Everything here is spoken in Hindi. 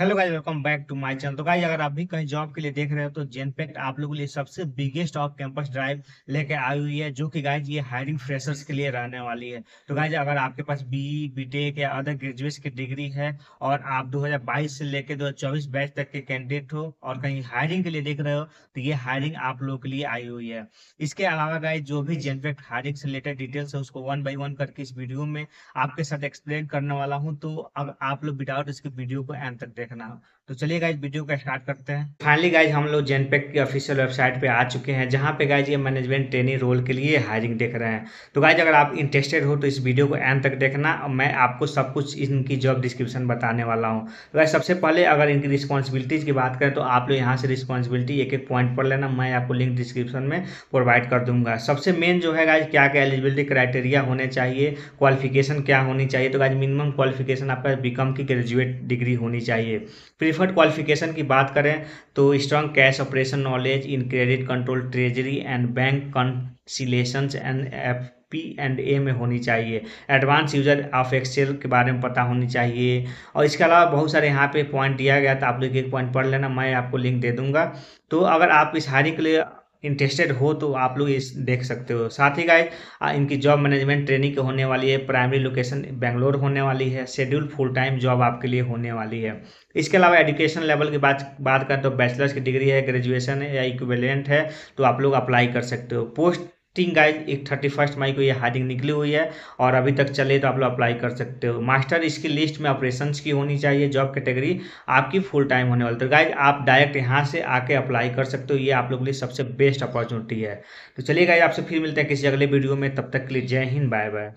hello guys welcome back to my channel तो गाइस अगर आप भी कहीं जॉब के लिए देख रहे हो तो जेनपेक्ट आप लोगों के लिए सबसे बिगेस्ट ऑफ कैंपस ड्राइव लेके आई हुई है जो कि गाइस ये हायरिंग फ्रेशर्स के लिए रहने वाली है तो गाइस अगर आपके पास बी बीटेक या अदर ग्रेजुएशन की डिग्री है और आप बाईस से लेकर चौबीस बैच तक के कैंडिडेट हो और कहीं हायरिंग के लिए देख रहे हो तो ये हायरिंग आप लोगों के लिए आई हुई है इसके अलावा गाय जो भी जेनपेक्ट हायरिंग से रिलेटेड डिटेल्स है उसको वन बाई वन करके इस वीडियो में आपके साथ एक्सप्लेन करने वाला हूँ तो अब आप लोग विदाउट इसके वीडियो को एंड तक देखना हो तो चलिए गाइज वीडियो का स्टार्ट करते हैं फाइनली गाइज हम लोग जेनपेक की ऑफिशियल वेबसाइट पे आ चुके हैं जहाँ पे गाइज ये मैनेजमेंट ट्रेनिंग रोल के लिए हायरिंग देख रहे हैं तो गाइज अगर आप इंटरेस्टेड हो तो इस वीडियो को एंड तक देखना और मैं आपको सब कुछ इनकी जॉब डिस्क्रिप्शन बताने वाला हूँ तो गाइज सबसे पहले अगर इनकी रिस्पॉन्सिबिलिटीज़ की बात करें तो आप लोग यहाँ से रिस्पॉन्सिबिलिटी एक एक पॉइंट पर लेना मैं आपको लिंक डिस्क्रिप्शन में प्रोवाइड कर दूंगा सबसे मेन जो है गाइज क्या क्या एलिजिबिलिटी क्राइटेरिया होने चाहिए क्वालिफिकेशन क्या होनी चाहिए तो गाइज मिनिमम क्वालिफिकेशन आपका बीकॉम की ग्रेजुएट डिग्री होनी चाहिए चाहिए प्रीफर्ड क्वालिफिकेशन की बात करें तो strong cash operation knowledge in credit control treasury and bank reconciliation and F P and A में होनी चाहिए एडवांस यूजर ऑफ एक्सेल के बारे में पता होनी चाहिए और इसके अलावा बहुत सारे यहाँ पे पॉइंट दिया गया था आप लोग एक पॉइंट पढ़ लेना मैं आपको लिंक दे दूंगा तो अगर आप इस हायरिंग के लिए इंटरेस्टेड हो तो आप लोग इस देख सकते हो साथ ही गाइज इनकी जॉब मैनेजमेंट ट्रेनिंग होने वाली है प्राइमरी लोकेशन बेंगलोर होने वाली है शेड्यूल फुल टाइम जॉब आपके लिए होने वाली है इसके अलावा एजुकेशन लेवल की बात बात करें तो बैचलर्स की डिग्री है ग्रेजुएशन है या इक्विवेलेंट है तो आप लोग अप्लाई कर सकते हो पोस्ट टिंग गाइज एक थर्टी फर्स्ट मई को ये हायरिंग निकली हुई है और अभी तक चले तो आप लोग अप्लाई कर सकते हो मास्टर इसकी लिस्ट में ऑपरेशन की होनी चाहिए जॉब कैटेगरी आपकी फुल टाइम होने वाली तो गाइज आप डायरेक्ट यहाँ से आके अप्लाई कर सकते हो ये आप लोग के लिए सबसे बेस्ट अपॉर्चुनिटी है तो चलिए गाइज आपसे फिर मिलते हैं किसी अगले वीडियो में तब तक के लिए जय हिंद बाय बाय